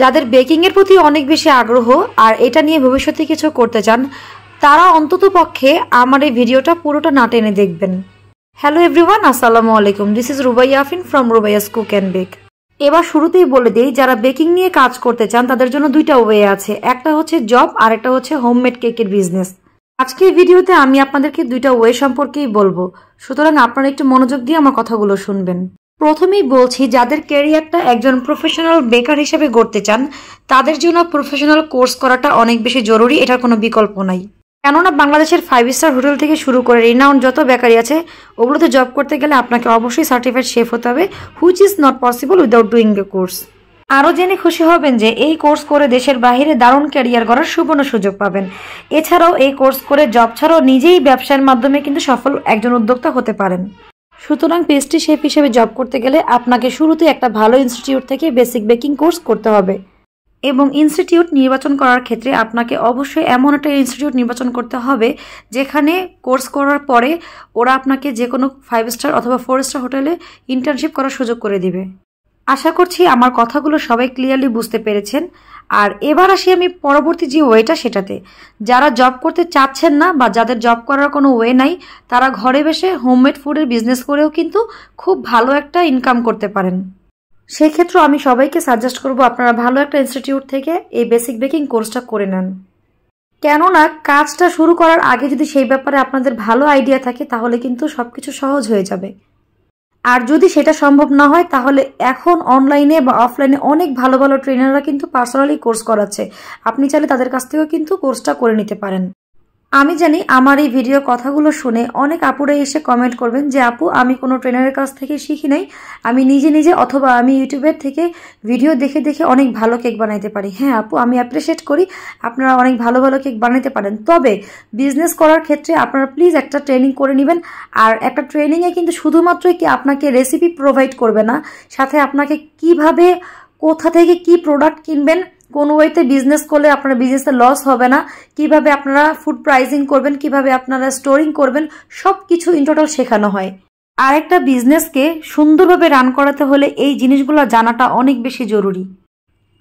যাদের বেকিংয়ের প্রতি অনেক বেশি আগ্রহ আর এটা নিয়ে ভবিষ্যতে কিছু করতে চান তারা অন্তত পক্ষে আমার এই ভিডিওটা পুরোটা না টেনে দেখবেন হ্যালো এভরিওয়ান আসসালামু আলাইকুম this is Rubai Afin from Rubaiyas cook and bake এবার শুরুতেই বলে দিই যারা বেকিং নিয়ে কাজ করতে চান তাদের জন্য দুইটা ওয়ে আছে একটা হচ্ছে জব আর একটা হচ্ছে হোমমেড কেকের বিজনেস আজকের ভিডিওতে আমি আপনাদেরকে দুইটা ওয়ে সম্পর্কেই বলবো সুতরাং আপনারা একটু মনোযোগ দিয়ে আমার কথাগুলো শুনবেন প্রথমেই বলছি যাদের ক্যারিয়ারটা একজন প্রফেশনাল বেকার হিসেবে গড়তে চান তাদের জন্য প্রফেশনাল কোর্স করাটা অনেক বেশি জরুরি এটার কোনো বিকল্প নাই কেননা বাংলাদেশের ফাইভ স্টার হোটেল থেকে শুরু করে রিনাউন্ড যত বেকারি আছে ওগুলোতে জব করতে গেলে আপনাকে অবশ্যই সার্টিফাইড শেফ হতে হবে which is not possible without doing a course আরও জেনে খুশি হবেন যে এই কোর্স করে দেশের বাহিরে দারুণ ক্যারিয়ার গড়ার সুবর্ণ সুযোগ পাবেন এছাড়াও এই কোর্স করে জব ছাড়াও নিজেই ব্যবসার মাধ্যমে কিন্তু সফল একজন উদ্যোক্তা হতে পারেন সুতরাং পেস্ট্রি শেফ হিসেবে জব করতে গেলে আপনাকে শুরুতে একটা ভালো ইনস্টিটিউট থেকে বেসিক বেকিং কোর্স করতে হবে এবং ইনস্টিটিউট নির্বাচন করার ক্ষেত্রে আপনাকে অবশ্যই এমন একটা ইনস্টিটিউট নির্বাচন করতে হবে যেখানে কোর্স করার পরে ওরা আপনাকে যে কোনো ফাইভ স্টার অথবা ফোর স্টার হোটেলে ইন্টার্নশিপ করার সুযোগ করে দিবে আশা করছি আমার কথাগুলো সবাই ক্লিয়ারলি বুঝতে পেরেছেন আর এবার আসি আমি পরবর্তী যে ওয়েটা সেটাতে যারা জব করতে চাচ্ছেন না বা যাদের জব করার কোনো ওয়ে নাই তারা ঘরে বসে হোমমেড ফুডের বিজনেস করেও কিন্তু খুব ভালো একটা ইনকাম করতে পারেন সেক্ষেত্রে আমি সবাইকে সাজেস্ট করব আপনারা ভালো একটা ইনস্টিটিউট থেকে এই বেসিক বেকিং কোর্সটা করে নেন কেননা কাজটা শুরু করার আগে যদি সেই ব্যাপারে আপনাদের ভালো আইডিয়া থাকে তাহলে কিন্তু সব কিছু সহজ হয়ে যাবে আর যদি সেটা সম্ভব না হয় তাহলে এখন অনলাইনে বা অফলাইনে অনেক ভালো ভালো ট্রেনাররা কিন্তু পার্সোনালি কোর্স করাচ্ছে আপনি চাইলে তাদের কাছ থেকেও কিন্তু কোর্সটা করে নিতে পারেন আমি জানি আমার এই ভিডিও কথাগুলো শুনে অনেক আপুরা এসে কমেন্ট করবেন যে আপু আমি কোনো ট্রেনারের কাছ থেকে শিখি নাই আমি নিজে নিজে অথবা আমি ইউটিউবের থেকে ভিডিও দেখে দেখে অনেক ভালো কেক বানাইতে পারি হ্যাঁ আপু আমি অ্যাপ্রিসিয়েট করি আপনারা অনেক ভালো ভালো কেক বানাতে পারেন তবে বিজনেস করার ক্ষেত্রে আপনারা প্লিজ একটা ট্রেনিং করে নেবেন আর একটা ট্রেনিংয়ে কিন্তু শুধুমাত্রই কি আপনাকে রেসিপি প্রোভাইড করবে না সাথে আপনাকে কিভাবে কোথা থেকে কি প্রোডাক্ট কিনবেন কোন ওয়েতে বিজনেস করলে আপনার বিজনেসে লস হবে না কিভাবে আপনারা ফুড প্রাইসিং করবেন কিভাবে আপনারা স্টোরিং করবেন সব কিছু ইন টোটাল শেখানো হয় আর একটা বিজনেসকে সুন্দরভাবে রান করাতে হলে এই জিনিসগুলো জানাটা অনেক বেশি জরুরি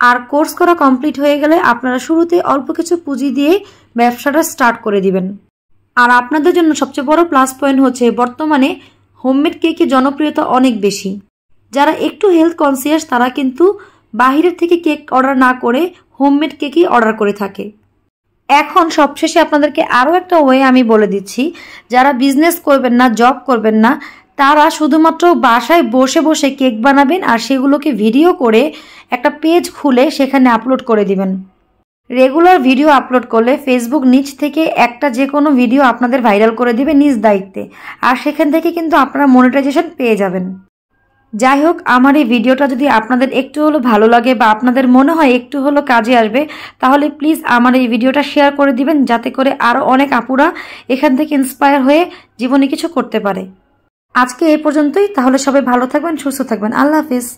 আর কোর্স করা কমপ্লিট হয়ে গেলে আপনারা শুরুতে অল্প কিছু পুঁজি দিয়ে ব্যবসাটা স্টার্ট করে দিবেন আর আপনাদের জন্য সবচেয়ে বড় প্লাস পয়েন্ট হচ্ছে বর্তমানে হোমমেড কেকের জনপ্রিয়তা অনেক বেশি যারা একটু হেলথ কনসিয়াস তারা কিন্তু বাহিরের থেকে কেক অর্ডার না করে হোমমেড কেকই অর্ডার করে থাকে এখন সবশেষে আপনাদেরকে আরও একটা ওয়ে আমি বলে দিচ্ছি যারা বিজনেস করবেন না জব করবেন না তারা শুধুমাত্র বাসায় বসে বসে কেক বানাবেন আর সেগুলোকে ভিডিও করে একটা পেজ খুলে সেখানে আপলোড করে দিবেন রেগুলার ভিডিও আপলোড করলে ফেসবুক নিচ থেকে একটা যে কোনো ভিডিও আপনাদের ভাইরাল করে দিবে নিজ দায়িত্বে আর সেখান থেকে কিন্তু আপনারা মনিটাইজেশন পেয়ে যাবেন যাই হোক আমার এই ভিডিওটা যদি আপনাদের একটু হলো ভালো লাগে বা আপনাদের মনে হয় একটু হলো কাজে আসবে তাহলে প্লিজ আমার এই ভিডিওটা শেয়ার করে দিবেন যাতে করে আরও অনেক আপুরা এখান থেকে ইন্সপায়ার হয়ে জীবনে কিছু করতে পারে আজকে এ পর্যন্তই তাহলে সবাই ভালো থাকবেন সুস্থ থাকবেন আল্লাহ হাফিজ